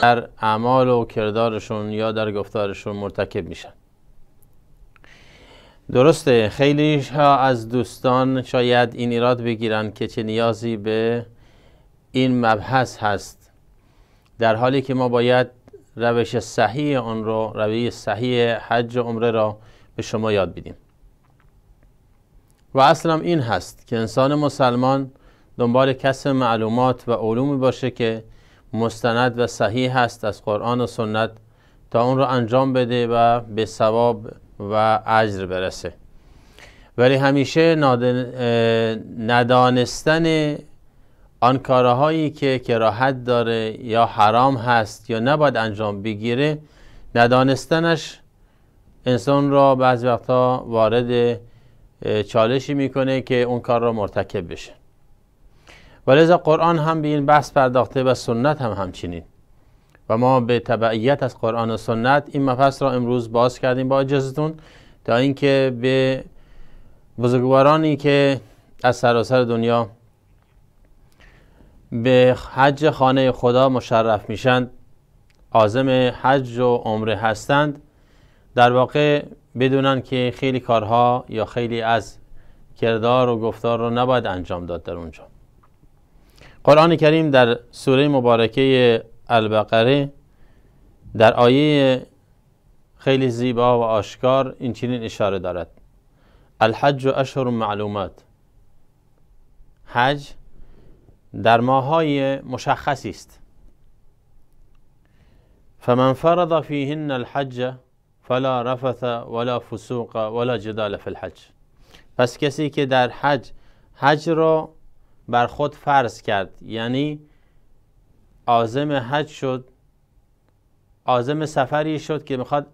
در اعمال و کردارشون یا در گفتارشون مرتکب میشن درسته خیلی ها از دوستان شاید این ایراد بگیرن که چه نیازی به این مبحث هست در حالی که ما باید روش صحیح آن رو روی صحیح حج و عمره را به شما یاد بدیم و اصلا این هست که انسان مسلمان دنبال کسب معلومات و علومی باشه که مستند و صحیح هست از قرآن و سنت تا اون رو انجام بده و به ثواب و اجر برسه ولی همیشه ندانستن آن کارهایی که کراحت داره یا حرام هست یا نباید انجام بگیره ندانستنش انسان را بعضی وقتا وارد چالشی میکنه که اون کار را مرتکب بشه ولذا قرآن هم به این بحث پرداخته و سنت هم همچنین و ما به تبعیت از قرآن و سنت این مفصل را امروز باز کردیم با اجازتون تا اینکه به بزرگوارانی که از سراسر دنیا به حج خانه خدا مشرف میشند آزم حج و عمره هستند در واقع بدونن که خیلی کارها یا خیلی از کردار و گفتار رو نباید انجام داد در اونجا قرآن کریم در سوره مبارکه البقره در آیه خیلی زیبا و آشکار این چنین اشاره دارد الحج و اشهر معلومات حج در ماهای مشخصی است فمن فرض فيهن الحج فلا رفث ولا فسوق ولا جدال في الحج پس کسی که در حج حج را بر خود فرض کرد یعنی عازم حج شد عازم سفری شد که میخواد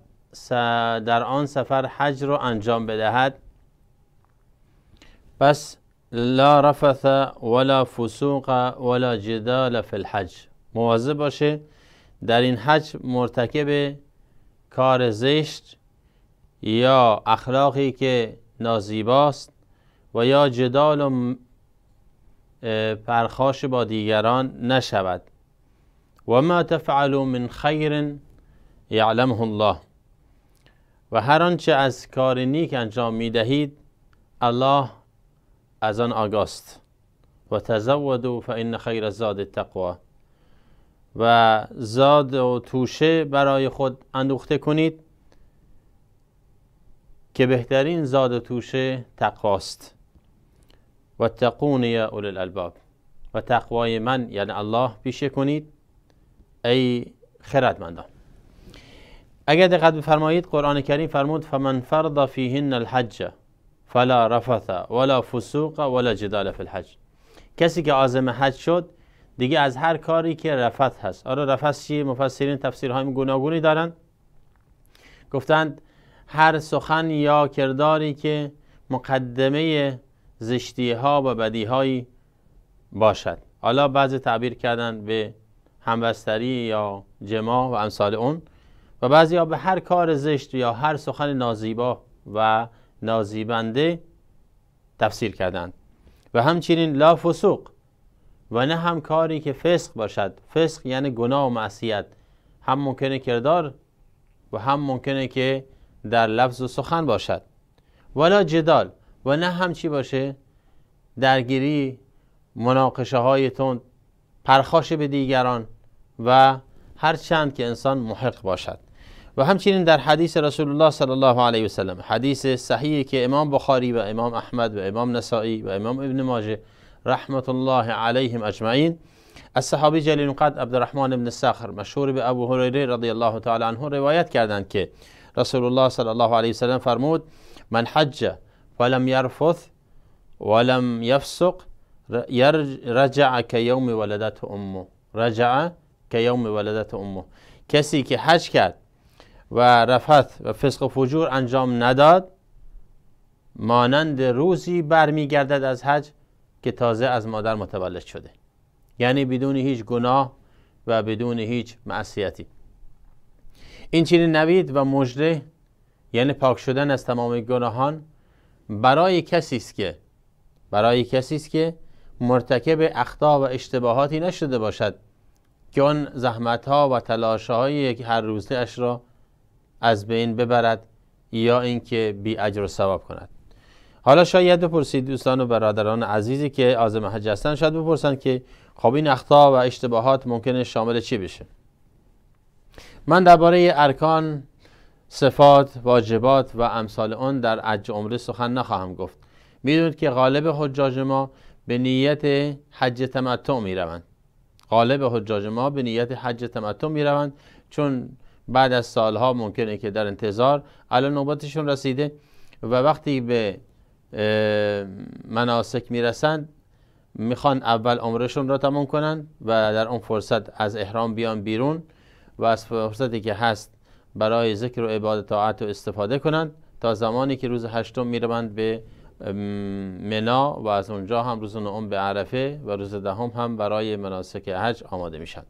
در آن سفر حج رو انجام بدهد پس لا رفث ولا فسوق ولا جدال فی الحج مواظب باشه در این حج مرتکب کار زشت یا اخلاقی که نازیباست و یا جدال و پرخاش با دیگران نشود و ما تفعل من خیر یعلمه الله و هر آنچه از کار نیک انجام میدهید الله از آن آگاست و تزودوا فان خیر زاد تقوا و زاد و توشه برای خود اندوخته کنید که بهترین زاد و توشه تقواست و تقون اول الالباب و تقوای من یعنی الله پیشه کنید ای خردمندان اگر دقت بفرمایید قرآن کریم فرمود فمن فرض فیهن الحج فلا رفث ولا فسوق ولا جدال فی الحج کسی که عازم حج شد دیگه از هر کاری که رفت هست آره رفث چی مفسرین های گوناگونی دارن گفتند هر سخن یا کرداری که مقدمه زشتی ها و بدی هایی باشد حالا بعضی تعبیر کردن به همبستری یا جماع و امثال اون و بعضی ها به هر کار زشت یا هر سخن نازیبا و نازیبنده تفسیر کردند و همچنین لا فسوق و نه هم کاری که فسق باشد فسق یعنی گناه و معصیت هم ممکنه کردار و هم ممکنه که در لفظ و سخن باشد ولا جدال و نه چی باشه درگیری مناقشه های تند پرخاش به دیگران و هر چند که انسان محق باشد و همچنین در حدیث رسول الله صلی الله علیه و سلم حدیث صحیحی که امام بخاری و امام احمد و امام نسائی و امام ابن ماجه رحمت الله علیهم اجمعین از صحابی جلیل عبد الرحمن بن سخر مشهور به ابو هریره رضی الله تعالی عنه روایت کردند که رسول الله صلی الله علیه و سلم فرمود من حج ولم يرفث ولم يفسق رجع كيوم ولدته امه رجع كيوم ولدته امه کسی که حج کرد و رفت و فسق و فجور انجام نداد مانند روزی برمیگردد از حج که تازه از مادر متولد شده یعنی بدون هیچ گناه و بدون هیچ معصیتی این چنین نوید و مجره یعنی پاک شدن از تمام گناهان برای کسی است که برای کسی است که مرتکب اخطا و اشتباهاتی نشده باشد که آن زحمت ها و تلاش های هر روزه اش را از بین ببرد یا اینکه بی اجر و ثواب کند حالا شاید بپرسید دوستان و برادران عزیزی که عازم حج هستن شاید بپرسند که خب این اخطا و اشتباهات ممکنه شامل چی بشه من درباره ارکان صفات واجبات و امثال آن در عج عمره سخن نخواهم گفت میدونید که غالب حجاج ما به نیت حج تمتع میروند غالب حجاج ما به نیت حج تمتع میروند چون بعد از سالها ممکنه که در انتظار الان نوبتشون رسیده و وقتی به مناسک میرسند میخوان اول عمرشون را تمام کنند و در اون فرصت از احرام بیان بیرون و از فرصتی که هست برای ذکر و عبادت طاعت و استفاده کنند تا زمانی که روز هشتم میروند به منا و از اونجا هم روز نهم به عرفه و روز دهم هم برای مناسک حج آماده میشن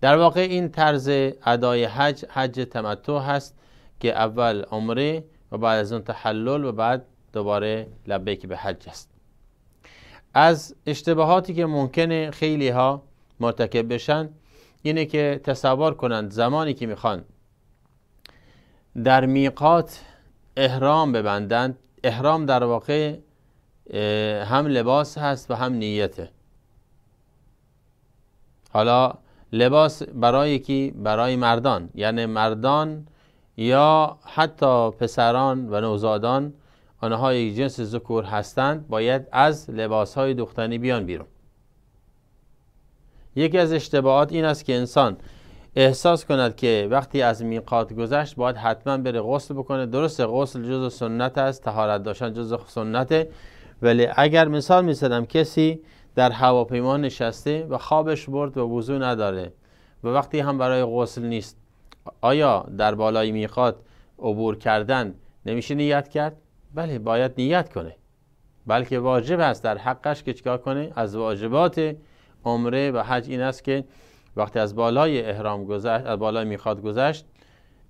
در واقع این طرز ادای حج حج تمتع هست که اول عمره و بعد از اون تحلل و بعد دوباره لبیک به حج است از اشتباهاتی که ممکنه خیلی ها مرتکب بشن اینه که تصور کنند زمانی که میخوان در میقات احرام ببندند احرام در واقع هم لباس هست و هم نیته حالا لباس برای کی برای مردان یعنی مردان یا حتی پسران و نوزادان آنها جنس ذکور هستند باید از لباس های دختنی بیان بیرون یکی از اشتباهات این است که انسان احساس کند که وقتی از میقات گذشت باید حتما بره غسل بکنه درست غسل جز سنت است تهارت داشتن جز سنته ولی اگر مثال میزدم کسی در هواپیما نشسته و خوابش برد و وضوع نداره و وقتی هم برای غسل نیست آیا در بالای میقات عبور کردن نمیشه نیت کرد؟ بله باید نیت کنه بلکه واجب است در حقش که چکار کنه از واجبات عمره و حج این است که وقتی از بالای احرام گذشت از بالای میخواد گذشت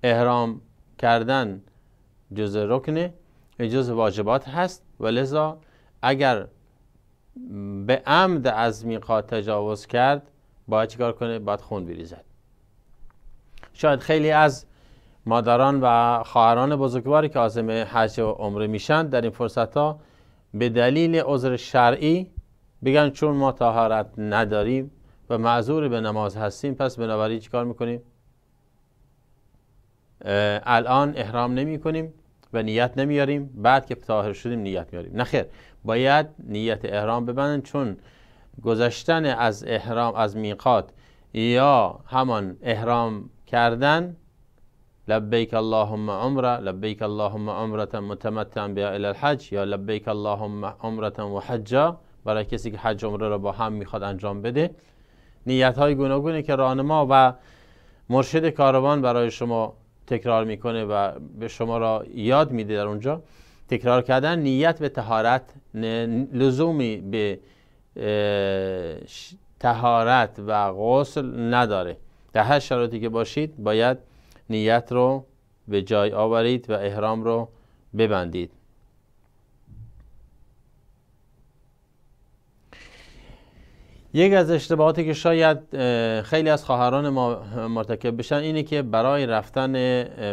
احرام کردن جز رکنه جز واجبات هست و لذا اگر به عمد از میخواد تجاوز کرد باید چیکار کنه باید خون بریزد شاید خیلی از مادران و خواهران بزرگواری که عازم حج و عمره میشن در این فرصت ها به دلیل عذر شرعی بگن چون ما طهارت نداریم و معذور به نماز هستیم پس بنابراین کار میکنیم الان احرام نمی کنیم و نیت نمیاریم بعد که طاهر شدیم نیت میاریم نه باید نیت احرام ببندن چون گذشتن از احرام از میقات یا همان احرام کردن لبیک اللهم عمره لبیک اللهم عمره متمتعا بها الی الحج یا لبیک اللهم عمره و حجا برای کسی که حج عمره را با هم میخواد انجام بده نیت های گوناگونی که راهنما و مرشد کاروان برای شما تکرار میکنه و به شما را یاد میده در اونجا تکرار کردن نیت به تهارت لزومی به تهارت و غسل نداره در هر شرایطی که باشید باید نیت رو به جای آورید و احرام رو ببندید یک از اشتباهاتی که شاید خیلی از خواهران ما مرتکب بشن اینه که برای رفتن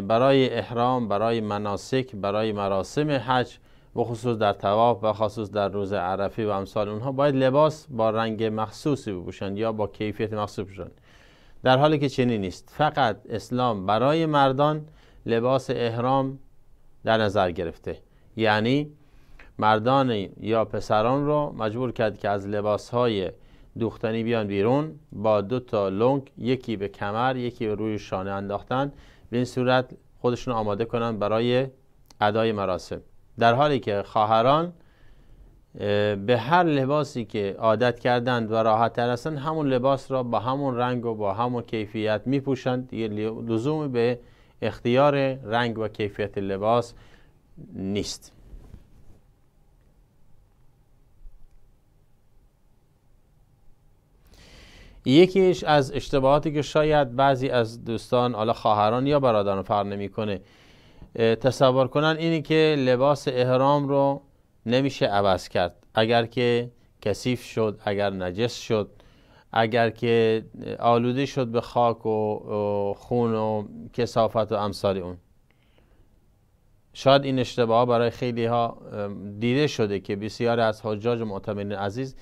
برای احرام برای مناسک برای مراسم حج و خصوص در تواف و خصوص در روز عرفی و امثال اونها باید لباس با رنگ مخصوصی بپوشند یا با کیفیت مخصوص بشن در حالی که چنین نیست فقط اسلام برای مردان لباس احرام در نظر گرفته یعنی مردان یا پسران رو مجبور کرد که از لباس های دوختنی بیان بیرون با دو تا لنگ یکی به کمر یکی به روی شانه انداختن به این صورت خودشون آماده کنن برای ادای مراسم در حالی که خواهران به هر لباسی که عادت کردند و راحت تر هستند همون لباس را با همون رنگ و با همون کیفیت می پوشند دیگه لزوم به اختیار رنگ و کیفیت لباس نیست یکیش از اشتباهاتی که شاید بعضی از دوستان حالا خواهران یا برادران فر نمیکنه تصور کنن اینی که لباس احرام رو نمیشه عوض کرد اگر که کثیف شد اگر نجس شد اگر که آلوده شد به خاک و خون و کسافت و امثال اون شاید این اشتباه برای خیلی ها دیده شده که بسیار از حجاج و معتمرین عزیز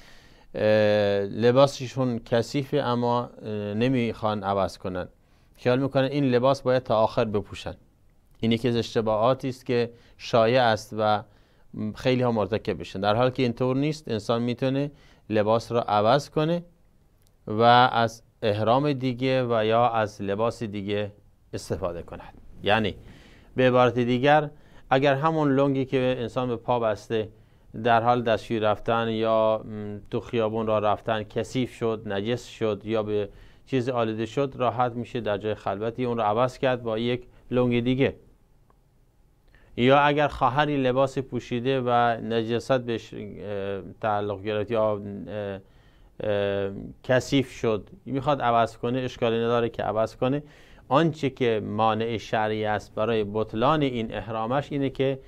لباسشون کثیفه اما نمیخوان عوض کنن خیال میکنن این لباس باید تا آخر بپوشن این یکی از اشتباهاتی است که شایع است و خیلی ها مرتکب بشن در حال که اینطور نیست انسان میتونه لباس را عوض کنه و از احرام دیگه و یا از لباس دیگه استفاده کنه. یعنی به عبارت دیگر اگر همون لنگی که انسان به پا بسته در حال دستشوی رفتن یا تو خیابون را رفتن کثیف شد نجس شد یا به چیز آلوده شد راحت میشه در جای خلوتی اون را عوض کرد با یک لنگ دیگه یا اگر خواهری لباس پوشیده و نجست به تعلق گرفت یا کثیف شد میخواد عوض کنه اشکالی نداره که عوض کنه آنچه که مانع شرعی است برای بطلان این احرامش اینه که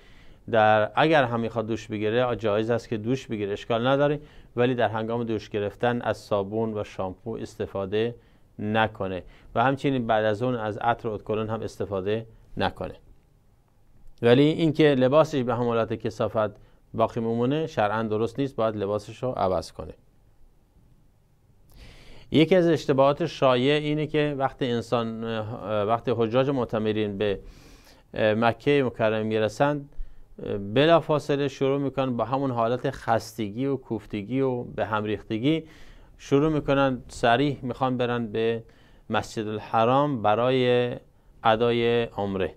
در اگر هم میخواد دوش بگیره جایز است که دوش بگیره اشکال نداره ولی در هنگام دوش گرفتن از صابون و شامپو استفاده نکنه و همچنین بعد از اون از عطر اتکلون هم استفاده نکنه ولی اینکه لباسش به هم حالت کسافت باقی میمونه شرعا درست نیست باید لباسش رو عوض کنه یکی از اشتباهات شایع اینه که وقتی انسان وقتی حجاج معتمرین به مکه مکرمه میرسند بلا فاصله شروع میکنن با همون حالت خستگی و کوفتگی و به همریختگی شروع میکنن سریح میخوان برن به مسجد الحرام برای ادای عمره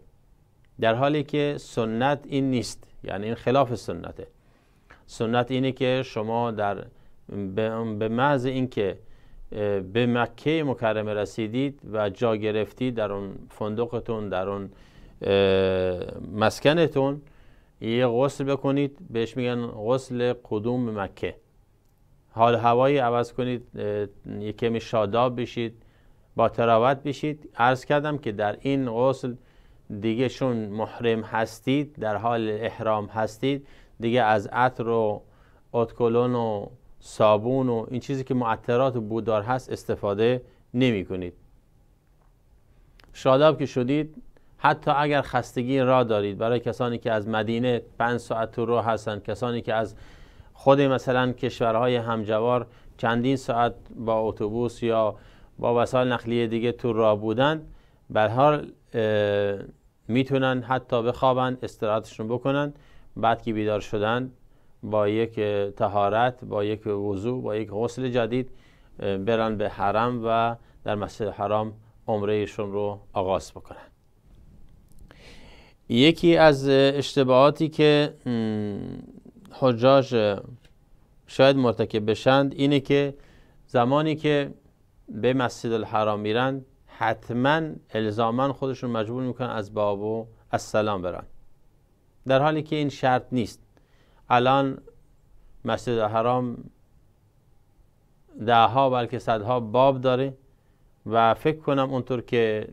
در حالی که سنت این نیست یعنی این خلاف سنته سنت اینه که شما در به محض اینکه به مکه مکرمه رسیدید و جا گرفتید در اون فندقتون در اون مسکنتون یه غسل بکنید بهش میگن غسل قدوم مکه حال هوایی عوض کنید یه کمی شاداب بشید با تراوت بشید عرض کردم که در این غسل دیگه چون محرم هستید در حال احرام هستید دیگه از عطر و اتکلون و صابون و این چیزی که معطرات و بودار هست استفاده نمی کنید شاداب که شدید حتی اگر خستگی را دارید برای کسانی که از مدینه پنج ساعت تو راه هستند کسانی که از خود مثلا کشورهای همجوار چندین ساعت با اتوبوس یا با وسایل نقلیه دیگه تو راه بودند به حال میتونن حتی بخوابند استراحتشون بکنند بعد که بیدار شدن با یک تهارت با یک وضوع با یک غسل جدید برن به حرم و در مسجد حرام عمرهشون رو آغاز بکنند یکی از اشتباهاتی که حجاج شاید مرتکب بشند اینه که زمانی که به مسجد الحرام میرن حتما الزاما خودشون مجبور میکنن از بابو از سلام برن در حالی که این شرط نیست الان مسجد الحرام دهها بلکه صدها باب داره و فکر کنم اونطور که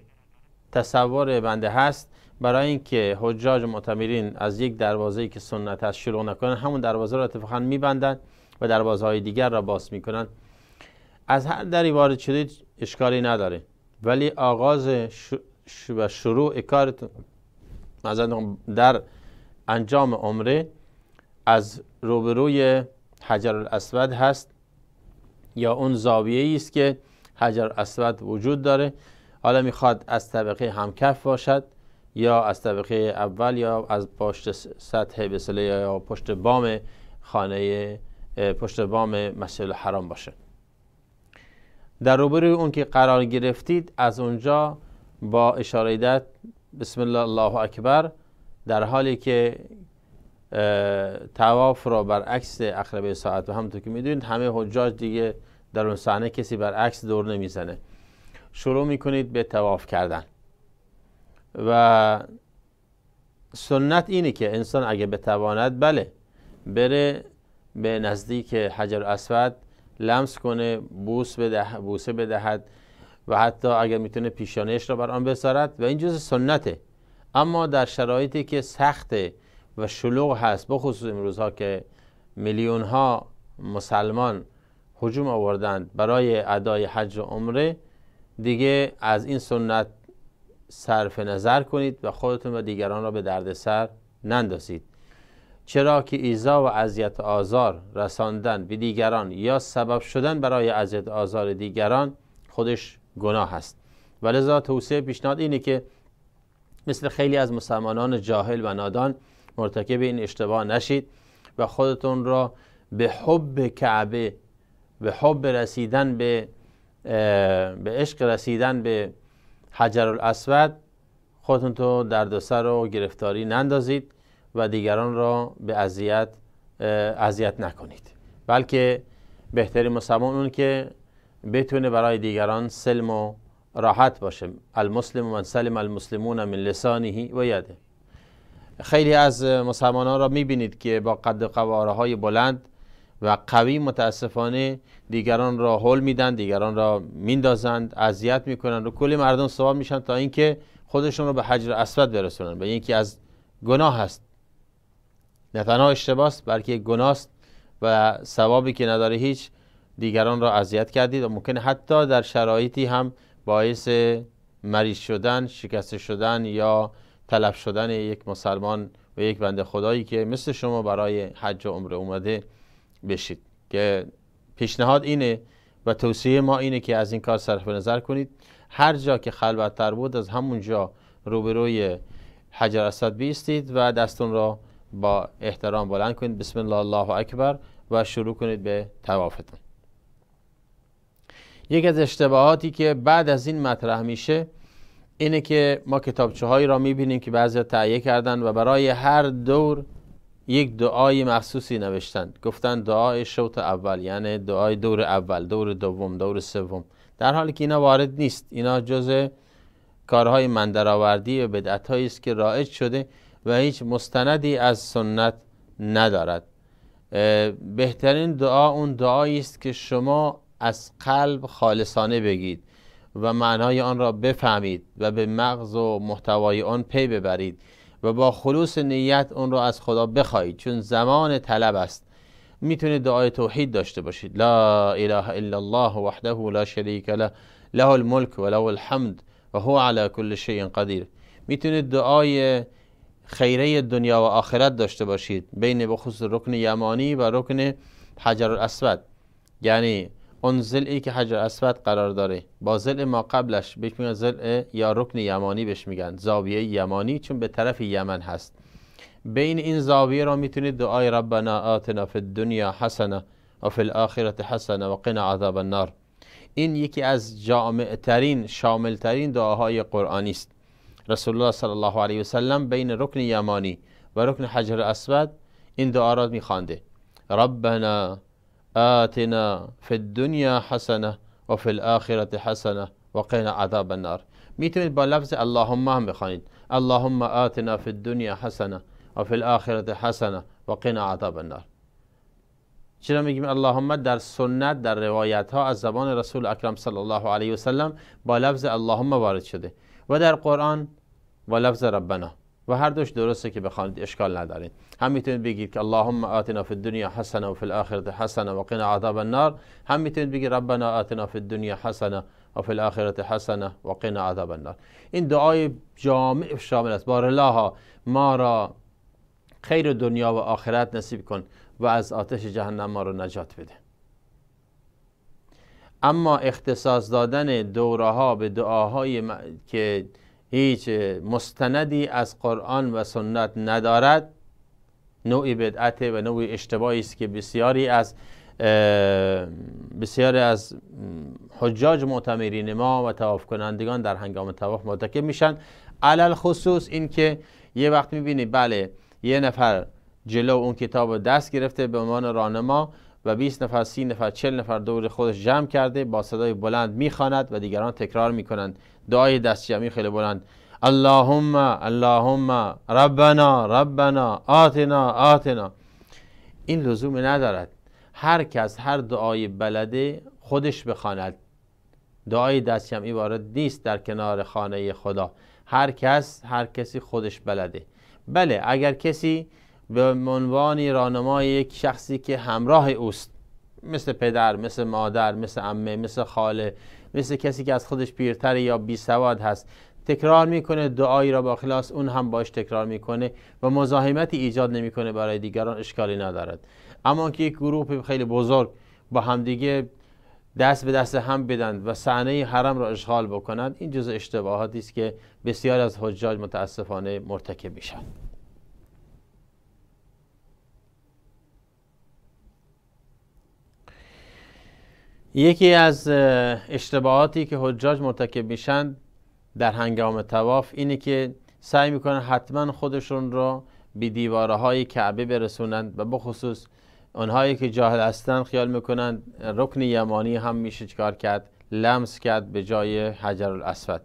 تصور بنده هست برای اینکه حجاج معتمرین از یک دروازه که سنت است شروع نکنن همون دروازه را اتفاقا میبندن و دروازه های دیگر را باز میکنن از هر دری وارد شدید اشکالی نداره ولی آغاز و شروع کارتون در انجام عمره از روبروی حجر الاسود هست یا اون زاویه است که حجر الاسود وجود داره حالا میخواد از طبقه همکف باشد یا از طبقه اول یا از پشت سطح بسله یا پشت بام خانه پشت بام مسجد الحرام باشه در روبروی اون که قرار گرفتید از اونجا با اشاره بسم الله الله اکبر در حالی که تواف را برعکس اقربه ساعت و همونطور که میدونید همه حجاج دیگه در اون صحنه کسی برعکس دور نمیزنه شروع میکنید به تواف کردن و سنت اینه که انسان اگه بتواند بله بره به نزدیک حجر اسود لمس کنه بوس بده بوسه بدهد و حتی اگر میتونه پیشانش را بر آن بسارد و این جز سنته اما در شرایطی که سخته و شلوغ هست بخصوص امروزها که میلیون ها مسلمان هجوم آوردند برای ادای حج و عمره دیگه از این سنت صرف نظر کنید و خودتون و دیگران را به دردسر نندازید چرا که ایزا و اذیت آزار رساندن به دیگران یا سبب شدن برای اذیت آزار دیگران خودش گناه است و لذا توسعه پیشنهاد اینه که مثل خیلی از مسلمانان جاهل و نادان مرتکب این اشتباه نشید و خودتون را به حب کعبه به حب رسیدن به به عشق رسیدن به حجر الاسود خودتون تو دردسر و گرفتاری نندازید و دیگران را به اذیت اذیت نکنید بلکه بهتری مسلمان اون که بتونه برای دیگران سلم و راحت باشه المسلم من سلم المسلمون من لسانه و یده خیلی از ها را میبینید که با قد قواره های بلند و قوی متاسفانه دیگران را حل میدن دیگران را میندازند اذیت میکنند و کلی مردم سواب میشن تا اینکه خودشون رو به حجر اسود برسونن به اینکه از گناه هست نه تنها اشتباه بلکه گناه است و ثوابی که نداره هیچ دیگران را اذیت کردید و ممکن حتی در شرایطی هم باعث مریض شدن شکست شدن یا تلف شدن یک مسلمان و یک بنده خدایی که مثل شما برای حج و عمره اومده بشید که پیشنهاد اینه و توصیه ما اینه که از این کار صرف نظر کنید هر جا که خلوتتر بود از همونجا روبروی حجر اسد بیستید و دستون را با احترام بلند کنید بسم الله الله اکبر و شروع کنید به توافتون یک از اشتباهاتی که بعد از این مطرح میشه اینه که ما کتابچه هایی را میبینیم که بعضی تهیه کردن و برای هر دور یک دعای مخصوصی نوشتند گفتن دعای شوت اول یعنی دعای دور اول دور دوم دور سوم در حالی که اینا وارد نیست اینا جز کارهای مندرآوردی و بدعتهایی است که رایج شده و هیچ مستندی از سنت ندارد بهترین دعا اون دعایی است که شما از قلب خالصانه بگید و معنای آن را بفهمید و به مغز و محتوای آن پی ببرید و با خلوص نیت اون رو از خدا بخواهید چون زمان طلب است میتونید دعای توحید داشته باشید لا اله الا الله وحده لا شریک له له الملک و له الحمد و هو على كل شيء قدیر میتونید دعای خیره دنیا و آخرت داشته باشید بین بخصوص رکن یمانی و رکن حجر الاسود یعنی اون ای که حجر اسود قرار داره با زل ما قبلش بهش زل یا رکن یمانی بهش میگن زاویه یمانی چون به طرف یمن هست بین این زاویه را میتونید دعای ربنا آتنا فی الدنیا حسنه و فی الاخرت حسنه و قنا عذاب النار این یکی از جامع ترین شامل ترین دعاهای قرآنی است رسول الله صلی الله علیه وسلم بین رکن یمانی و رکن حجر اسود این دعا را میخوانده ربنا آتنا فی الدنیا حسنه و فی الاخره حسنه و قینا عذاب النار میتونید با لفظ اللهم هم بخوانید اللهم آتنا فی الدنیا حسنه و فی الاخره حسنه و قینا عذاب النار چرا میگیم اللهم در سنت در روایت ها از زبان رسول اکرم صلی الله علیه و سلم با لفظ اللهم وارد شده و در قرآن با لفظ ربنا و هر دوش درسته که بخوانید اشکال ندارید هم میتونید بگید که اللهم آتنا فی الدنیا حسنه و فی الاخره حسنه و قنا عذاب النار هم میتونید بگید ربنا آتنا فی الدنیا حسنه و فی الاخره حسنه و قنا عذاب النار این دعای جامع شامل است بار الله ما را خیر دنیا و آخرت نصیب کن و از آتش جهنم ما را نجات بده اما اختصاص دادن دوره ها به دعاهای که هیچ مستندی از قرآن و سنت ندارد نوعی بدعت و نوعی اشتباهی است که بسیاری از بسیاری از حجاج معتمرین ما و تواف کنندگان در هنگام تواف مرتکب میشن علل خصوص اینکه یه وقت میبینی بله یه نفر جلو اون کتاب دست گرفته به عنوان راهنما و 20 نفر 30 نفر 40 نفر دور خودش جمع کرده با صدای بلند میخواند و دیگران تکرار میکنند دعای دست جمعی خیلی بلند اللهم اللهم ربنا ربنا آتنا آتنا این لزوم ندارد هر کس هر دعای بلده خودش بخواند دعای دست جمعی وارد نیست در کنار خانه خدا هر کس هر کسی خودش بلده بله اگر کسی به عنوان راهنمای یک شخصی که همراه اوست مثل پدر مثل مادر مثل عمه مثل خاله مثل کسی که از خودش پیرتر یا بی سواد هست تکرار میکنه دعایی را با خلاص اون هم باش تکرار میکنه و مزاحمتی ایجاد نمیکنه برای دیگران اشکالی ندارد اما که یک گروه خیلی بزرگ با همدیگه دست به دست هم بدن و صحنه حرم را اشغال بکنند این جز اشتباهاتی است که بسیار از حجاج متاسفانه مرتکب میشن یکی از اشتباهاتی که حجاج مرتکب میشن در هنگام تواف اینه که سعی میکنن حتما خودشون را به دیواره های کعبه برسونند و بخصوص آنهایی که جاهل هستند خیال میکنند رکن یمانی هم میشه چکار کرد لمس کرد به جای حجر الاسود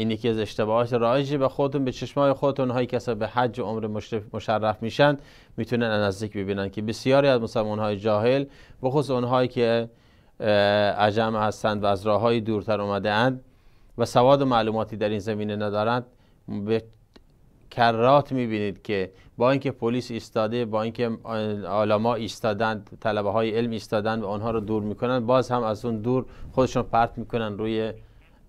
این یکی از اشتباهات رایجی به خودتون به چشمای خودتون هایی که به حج و عمر مشرف میشن میتونن نزدیک ببینن که بسیاری از مسلمان های جاهل بخصوص اونهایی که عجم هستند و از راه های دورتر اومده اند و سواد و معلوماتی در این زمینه ندارند به کرات میبینید که با اینکه پلیس ایستاده با اینکه علما ایستادند طلبه های علم ایستادند و آنها رو دور میکنند باز هم از اون دور خودشون پرت میکنن روی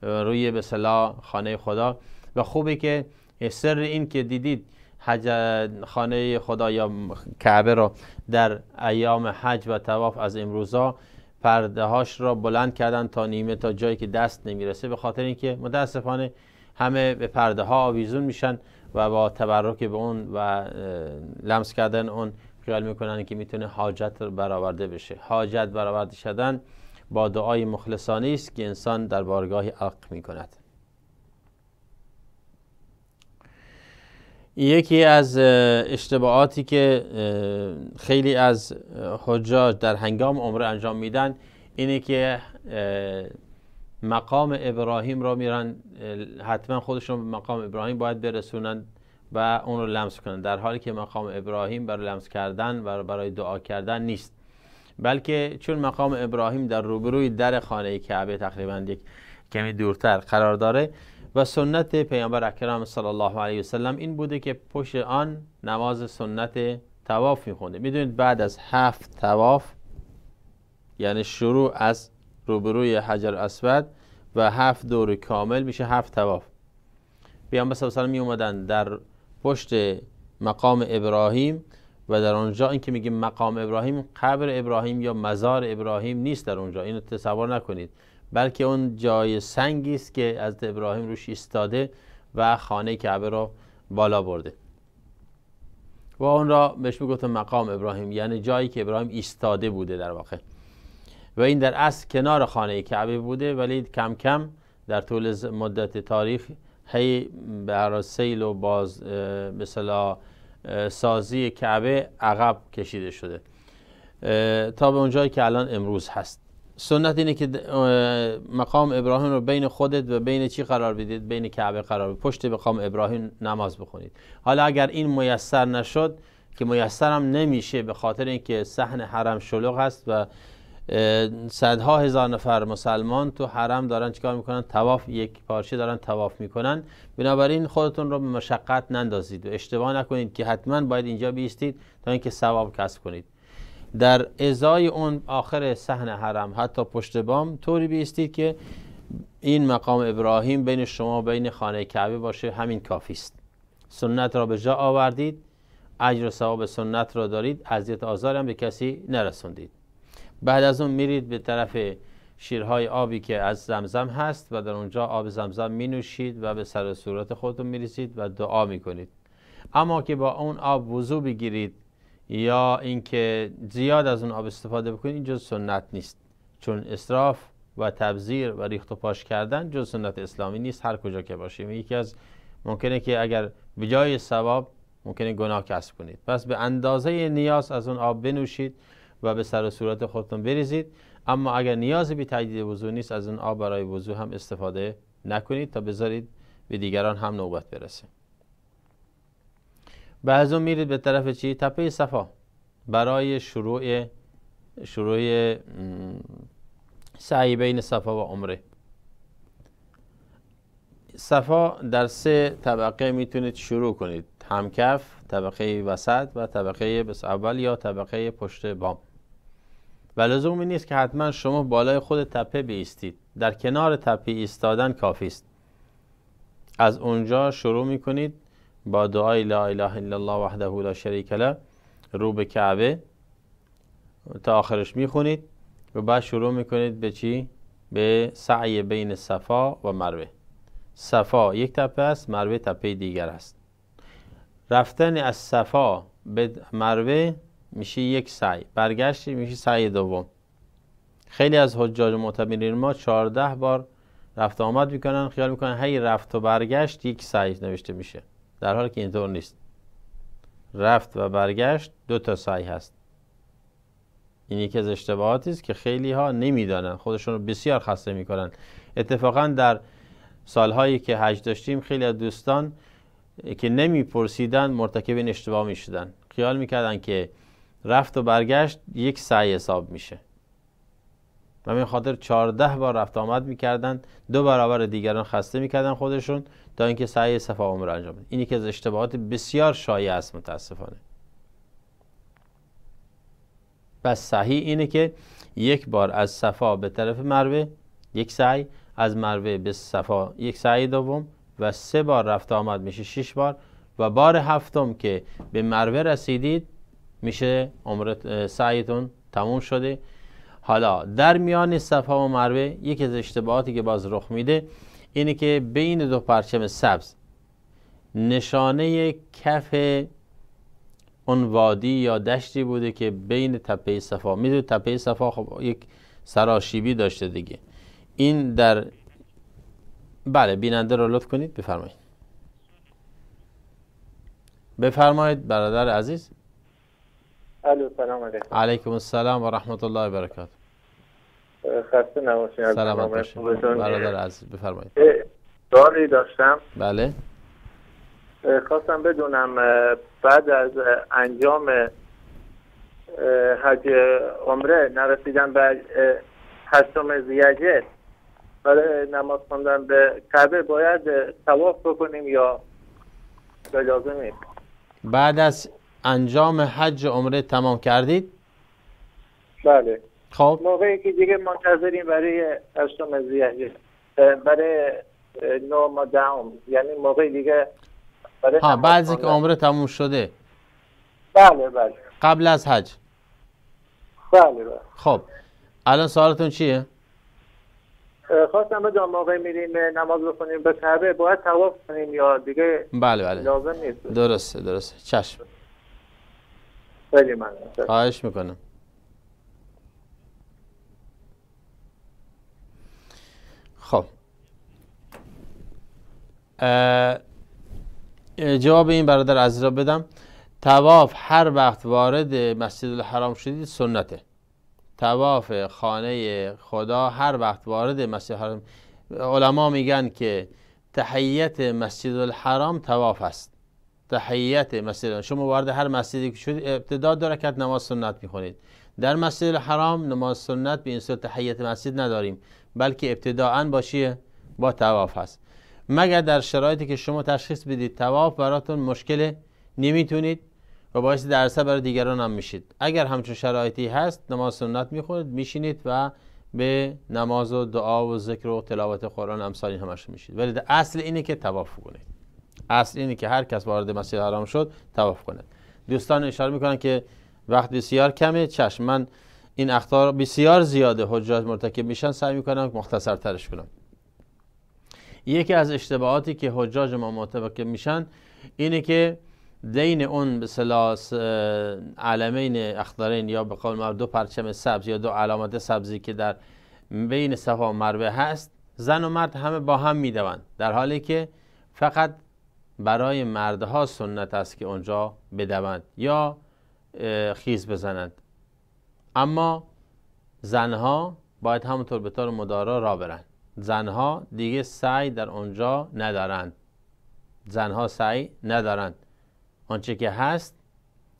روی به صلاح خانه خدا و خوبه که سر این که دیدید حج خانه خدا یا کعبه را در ایام حج و تواف از امروزا پرده هاش را بلند کردن تا نیمه تا جایی که دست نمیرسه به خاطر اینکه متاسفانه همه به پرده ها آویزون میشن و با تبرک به اون و لمس کردن اون خیال میکنن که میتونه حاجت برآورده بشه حاجت برآورده شدن با دعای مخلصانه است که انسان در بارگاه حق می کند یکی از اشتباهاتی که خیلی از حجاج در هنگام عمره انجام میدن اینه که مقام ابراهیم رو میرن حتما خودشون به مقام ابراهیم باید برسونن و اون رو لمس کنن در حالی که مقام ابراهیم برای لمس کردن و برای دعا کردن نیست بلکه چون مقام ابراهیم در روبروی در خانه کعبه تقریبا یک کمی دورتر قرار داره و سنت پیامبر اکرم صلی الله علیه وسلم این بوده که پشت آن نماز سنت تواف میخونده میدونید بعد از هفت تواف یعنی شروع از روبروی حجر اسود و هفت دور کامل میشه هفت تواف پیامبر صلی الله علیه می اومدن در پشت مقام ابراهیم و در آنجا اینکه میگیم مقام ابراهیم قبر ابراهیم یا مزار ابراهیم نیست در اونجا اینو تصور نکنید بلکه اون جای سنگی است که از ابراهیم روش ایستاده و خانه کعبه را بالا برده و اون را بهش میگفت مقام ابراهیم یعنی جایی که ابراهیم ایستاده بوده در واقع و این در اصل کنار خانه کعبه بوده ولی کم کم در طول مدت تاریخ هی به سیل و باز مثلا سازی کعبه عقب کشیده شده تا به اونجایی که الان امروز هست سنت اینه که مقام ابراهیم رو بین خودت و بین چی قرار بدید بین کعبه قرار بدید پشت مقام ابراهیم نماز بخونید حالا اگر این میسر نشد که میسرم نمیشه به خاطر اینکه صحن حرم شلوغ هست و صدها هزار نفر مسلمان تو حرم دارن چیکار میکنن تواف یک پارچه دارن تواف میکنن بنابراین خودتون رو به مشقت نندازید و اشتباه نکنید که حتما باید اینجا بیستید تا اینکه ثواب کسب کنید در ازای اون آخر صحن حرم حتی پشت بام طوری بیستید که این مقام ابراهیم بین شما بین خانه کعبه باشه همین کافی است سنت را به جا آوردید اجر و ثواب سنت را دارید اذیت آزار به کسی نرسوندید بعد از اون میرید به طرف شیرهای آبی که از زمزم هست و در اونجا آب زمزم می نوشید و به سر و صورت خودتون می رسید و دعا می کنید اما که با اون آب وضوع بگیرید یا اینکه زیاد از اون آب استفاده بکنید این جز سنت نیست چون اسراف و تبذیر و ریخت و پاش کردن جز سنت اسلامی نیست هر کجا که باشیم یکی از ممکنه که اگر به جای ثواب ممکنه گناه کسب کنید پس به اندازه نیاز از اون آب بنوشید و به سر و صورت خودتون بریزید اما اگر نیاز به تجدید وضو نیست از اون آب برای وضو هم استفاده نکنید تا بذارید به دیگران هم نوبت برسه بعضو میرید به طرف چی تپه صفا برای شروع شروع سعی بین صفا و عمره صفا در سه طبقه میتونید شروع کنید همکف طبقه وسط و طبقه بس اول یا طبقه پشت بام و لزومی نیست که حتما شما بالای خود تپه بیستید در کنار تپه ایستادن کافی است از اونجا شروع می کنید با دعای لا اله الا الله وحده لا شریک له رو به کعبه تا آخرش می خونید و بعد شروع می به چی؟ به سعی بین صفا و مروه صفا یک تپه است مروه تپه دیگر است رفتن از صفا به مروه میشه یک سعی برگشتی میشه سعی دوم خیلی از حجاج معتبرین ما 14 بار رفت آمد میکنن خیال میکنن هی رفت و برگشت یک سعی نوشته میشه در حالی که اینطور نیست رفت و برگشت دو تا سعی هست این یکی از اشتباهاتی است که خیلی ها نمیدانن خودشون رو بسیار خسته میکنن اتفاقا در سالهایی که حج داشتیم خیلی از دوستان که نمیپرسیدن مرتکب این اشتباه میشدن خیال میکردن که رفت و برگشت یک سعی حساب میشه و به خاطر 14 بار رفت آمد میکردن دو برابر دیگران خسته میکردن خودشون تا اینکه سعی صفا عمر انجام بده. اینی که از اشتباهات بسیار شایع است متاسفانه پس صحیح اینه که یک بار از صفا به طرف مروه یک سعی از مروه به صفا یک سعی دوم و سه بار رفت آمد میشه شش بار و بار هفتم که به مروه رسیدید میشه عمرت سعیتون تموم شده حالا در میان صفا و مروه یکی از اشتباهاتی که باز رخ میده اینه که بین دو پرچم سبز نشانه کف اون وادی یا دشتی بوده که بین تپه صفا میدونید تپه صفا خب یک سراشیبی داشته دیگه این در بله بیننده رو لطف کنید بفرمایید بفرمایید برادر عزیز الو سلام علیکم علیکم السلام و رحمت الله و برکات خسته نباشید سلامت برادر عزیز بفرمایید داری داشتم بله خواستم بدونم بعد از انجام حج عمره نرسیدن به هشتم زیجه برای نماز خوندن به کعبه باید تواف بکنیم یا به لازم بعد از انجام حج عمره تمام کردید؟ بله خب موقعی که دیگه منتظریم برای هشتم زیحجه یعنی، برای نوم یعنی موقعی دیگه برای ها بعضی که عمره تموم شده بله بله قبل از حج بله بله خب الان سوالتون چیه؟ خواستم بدون موقع میریم نماز بخونیم به کعبه باید تواف کنیم یا دیگه بله بله لازم نیست درسته درسته چشم خیلی ممنون خواهش میکنم خب جواب این برادر از را بدم تواف هر وقت وارد مسجد الحرام شدید سنته تواف خانه خدا هر وقت وارد مسجد الحرام علما میگن که تحیت مسجد الحرام تواف است تحییت مسجد شما وارد هر مسجدی که شد ابتدا دو رکعت نماز سنت میخونید در مسجد حرام نماز سنت به این صورت تحیت مسجد نداریم بلکه ابتداعا باشیه با تواف هست مگر در شرایطی که شما تشخیص بدید تواف براتون مشکل نمیتونید و باعث درسه برای دیگران هم میشید اگر همچون شرایطی هست نماز سنت میخونید میشینید و به نماز و دعا و ذکر و تلاوت قرآن امثال همش میشید ولی اصل اینه که تواف کنید اصل اینه که هر کس وارد مسجد حرام شد طواف کنه دوستان اشاره میکنن که وقت بسیار کمه چشم من این اختار بسیار زیاده حجاج مرتکب میشن سعی میکنم مختصرترش کنم یکی از اشتباهاتی که حجاج ما مرتکب میشن اینه که دین اون به سلاس علمین اخترین یا به قول دو پرچم سبز یا دو علامت سبزی که در بین صفا و مروه هست زن و مرد همه با هم میدوند در حالی که فقط برای مردها سنت است که اونجا بدوند یا خیز بزنند اما زنها باید همونطور به طور مدارا را برند زنها دیگه سعی در اونجا ندارند زنها سعی ندارند آنچه که هست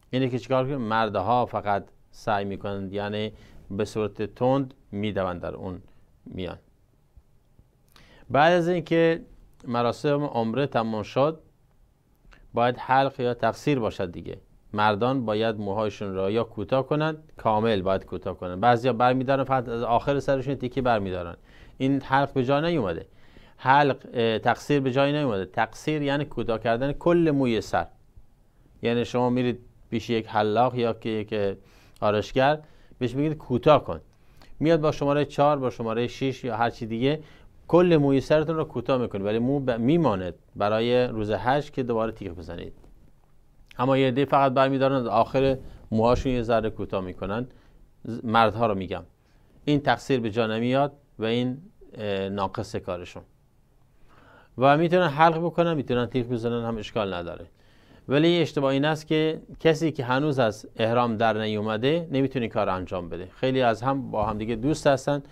اینه که چیکار کنیم مردها فقط سعی میکنند یعنی به صورت تند میدوند در اون میان بعد از اینکه مراسم عمره تمام شد باید حلق یا تقصیر باشد دیگه مردان باید موهایشون را یا کوتاه کنند کامل باید کوتاه کنند بعضیا برمیدارن فقط از آخر سرشون تیکه برمیدارن این حلق به جا نیومده حلق تقصیر به جای نیومده تقصیر یعنی کوتاه کردن کل موی سر یعنی شما میرید پیش یک حلاق یا که یک آرشگر بهش میگید کوتاه کن میاد با شماره چهار با شماره 6 یا هر چی دیگه کل موی سرتون رو کوتاه میکنید ولی مو میماند برای روز هشت که دوباره تیغ بزنید اما یه عده فقط برمیدارن آخر موهاشون یه ذره کوتاه میکنن مردها رو میگم این تقصیر به جا نمیاد و این ناقص کارشون و میتونن حلق بکنن میتونن تیغ بزنن هم اشکال نداره ولی اشتباه این است که کسی که هنوز از احرام در نیومده نمیتونه کار انجام بده خیلی از هم با همدیگه دوست هستن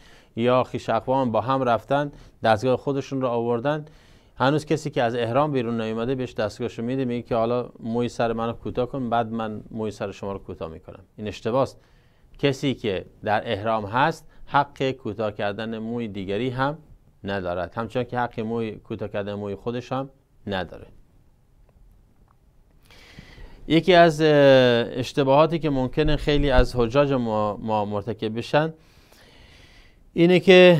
یا خیش اقوام با هم رفتن دستگاه خودشون رو آوردند هنوز کسی که از احرام بیرون نیومده بهش دستگاهشو میده میگه که حالا موی سر منو کوتاه کن بعد من موی سر شما رو کوتاه میکنم این اشتباس کسی که در احرام هست حق کوتاه کردن موی دیگری هم ندارد همچنان که حق موی کوتاه کردن موی خودش هم نداره یکی از اشتباهاتی که ممکنه خیلی از حجاج ما, ما مرتکب بشن اینه که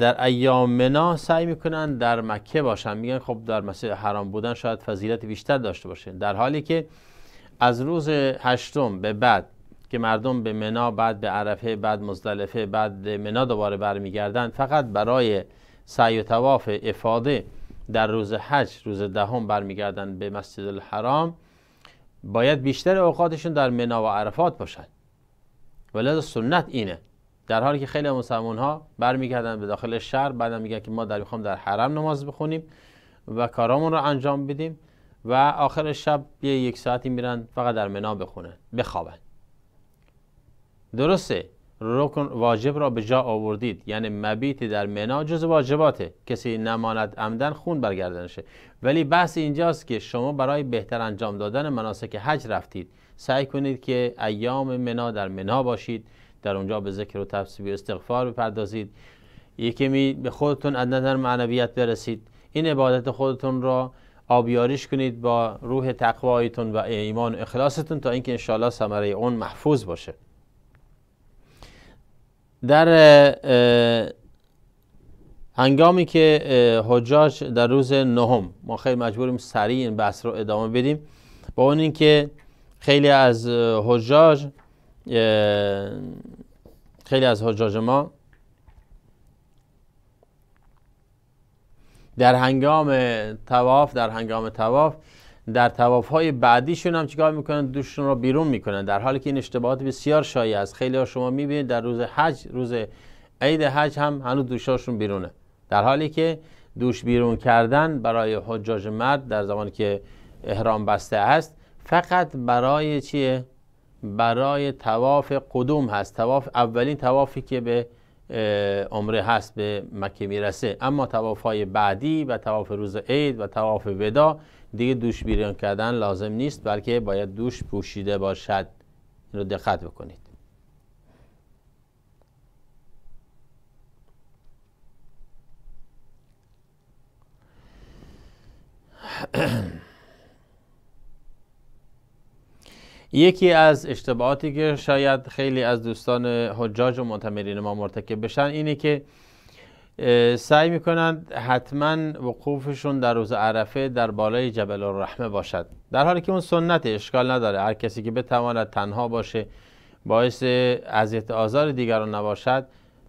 در ایام منا سعی میکنن در مکه باشن میگن خب در مسجد حرام بودن شاید فضیلت بیشتر داشته باشه در حالی که از روز هشتم به بعد که مردم به منا بعد به عرفه بعد مزدلفه بعد به منا دوباره برمیگردن فقط برای سعی و تواف افاده در روز حج روز دهم برمیگردن به مسجد الحرام باید بیشتر اوقاتشون در منا و عرفات باشن ولی سنت اینه در حالی که خیلی مسلمان ها برمیگردن به داخل شهر بعد میگن که ما در میخوام در حرم نماز بخونیم و کارامون رو انجام بدیم و آخر شب یه یک ساعتی میرن فقط در منا بخونن بخوابن درسته رکن واجب را به جا آوردید یعنی مبیت در منا جز واجباته کسی نماند عمدن خون برگردنشه ولی بحث اینجاست که شما برای بهتر انجام دادن مناسک حج رفتید سعی کنید که ایام منا در منا باشید در اونجا به ذکر و تفسیر و استغفار بپردازید یکی می به خودتون از نظر معنویت برسید این عبادت خودتون را آبیاریش کنید با روح تقوایتون و ایمان و اخلاصتون تا اینکه انشاءالله ثمره اون محفوظ باشه در هنگامی که حجاج در روز نهم ما خیلی مجبوریم سریع این بحث رو ادامه بدیم با اون اینکه خیلی از حجاج خیلی از حجاج ما در هنگام تواف در هنگام تواف در تواف های بعدیشون هم چیکار میکنن دوششون رو بیرون میکنن در حالی که این اشتباهات بسیار شایع است خیلی ها شما میبینید در روز حج روز عید حج هم هنوز دوشاشون بیرونه در حالی که دوش بیرون کردن برای حجاج مرد در زمانی که احرام بسته است فقط برای چیه برای تواف قدوم هست تواف اولین توافی که به عمره هست به مکه میرسه اما تواف های بعدی و تواف روز عید و تواف ودا دیگه دوش بیرون کردن لازم نیست بلکه باید دوش پوشیده باشد رو دقت بکنید یکی از اشتباهاتی که شاید خیلی از دوستان حجاج و معتمرین ما مرتکب بشن اینه که سعی میکنند حتما وقوفشون در روز عرفه در بالای جبل الرحمه باشد در حالی که اون سنت اشکال نداره هر کسی که بتواند تنها باشه باعث اذیت آزار دیگران نباشد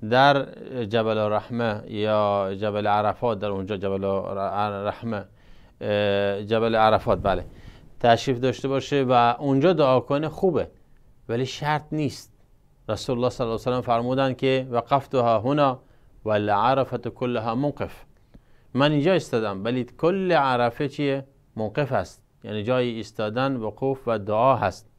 در جبل الرحمه یا جبل عرفات در اونجا جبل الرحمه جبل عرفات بله تشریف داشته باشه و اونجا دعا کنه خوبه ولی شرط نیست رسول الله صلی الله علیه و فرمودن که وقفتها هنا و عرفت کلها موقف من اینجا استادم ولی کل عرفه چیه موقف است یعنی جای ایستادن وقوف و دعا هست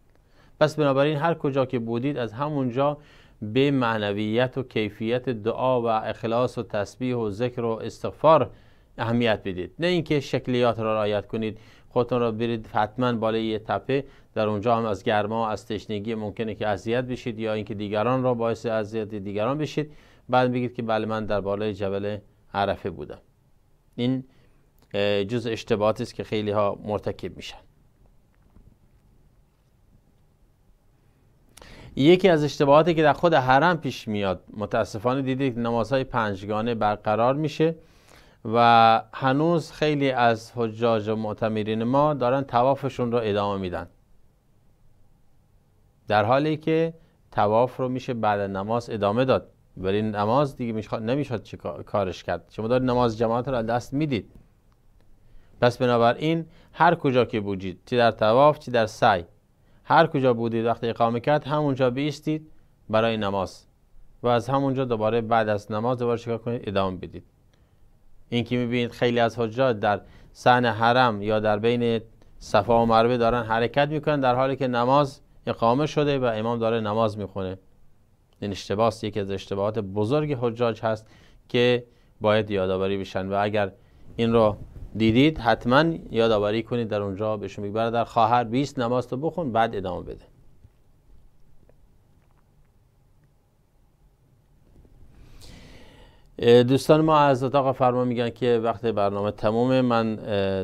پس بنابراین هر کجا که بودید از همونجا به معنویت و کیفیت دعا و اخلاص و تسبیح و ذکر و استغفار اهمیت بدید نه اینکه شکلیات را رعایت کنید خودتون را برید حتما بالای یه تپه در اونجا هم از گرما از تشنگی ممکنه که اذیت بشید یا اینکه دیگران را باعث اذیت دیگران بشید بعد بگید که بله من در بالای جبل عرفه بودم این جز اشتباهاتی است که خیلی ها مرتکب میشن یکی از اشتباهاتی که در خود حرم پیش میاد متاسفانه دیدید نمازهای پنجگانه برقرار میشه و هنوز خیلی از حجاج و معتمرین ما دارن توافشون رو ادامه میدن در حالی که تواف رو میشه بعد نماز ادامه داد ولی نماز دیگه نمیشد چه کارش کرد شما دارید نماز جماعت رو دست میدید پس بنابراین هر کجا که بودید چی در تواف چی در سعی هر کجا بودید وقتی اقامه کرد همونجا بیستید برای نماز و از همونجا دوباره بعد از نماز دوباره چیکار کنید ادامه بدید اینکه میبینید خیلی از حجاج در سن حرم یا در بین صفا و مروه دارن حرکت میکنن در حالی که نماز اقامه شده و امام داره نماز میخونه این اشتباه یکی از اشتباهات بزرگ حجاج هست که باید یادآوری بشن و اگر این رو دیدید حتما یادآوری کنید در اونجا بهشون بگید در خواهر 20 نماز تو بخون بعد ادامه بده دوستان ما از اتاق فرما میگن که وقت برنامه تمومه من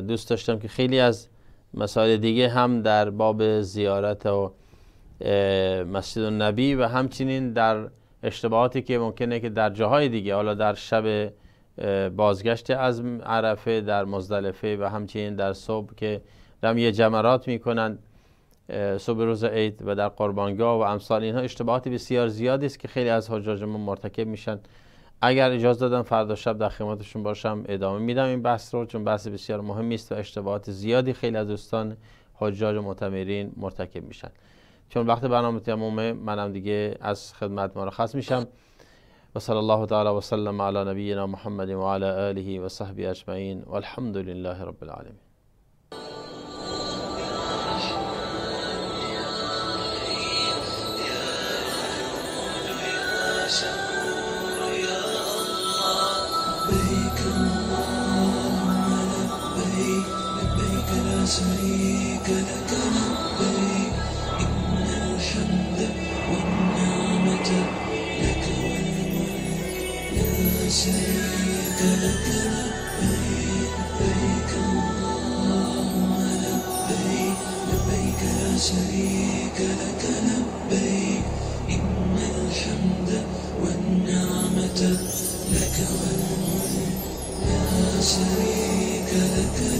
دوست داشتم که خیلی از مسائل دیگه هم در باب زیارت و مسجد النبی و همچنین در اشتباهاتی که ممکنه که در جاهای دیگه حالا در شب بازگشت از عرفه در مزدلفه و همچنین در صبح که یه جمرات میکنن صبح روز عید و در قربانگاه و امثال اینها اشتباهات بسیار زیادی است که خیلی از حجاج ما مرتکب میشن اگر اجازه دادن فردا شب در خدمتشون باشم ادامه میدم این بحث رو چون بحث بسیار مهمی است و اشتباهات زیادی خیلی از دوستان حجاج و معتمرین مرتکب میشن چون وقت برنامه تمومه منم دیگه از خدمت مرخص میشم و صلی الله تعالی و سلم علی نبینا محمد و علی آله و صحبی اجمعین والحمد لله رب العالمین لا شريك لك لبيك إن الحمد والنعمة لك والملك لا شريك لك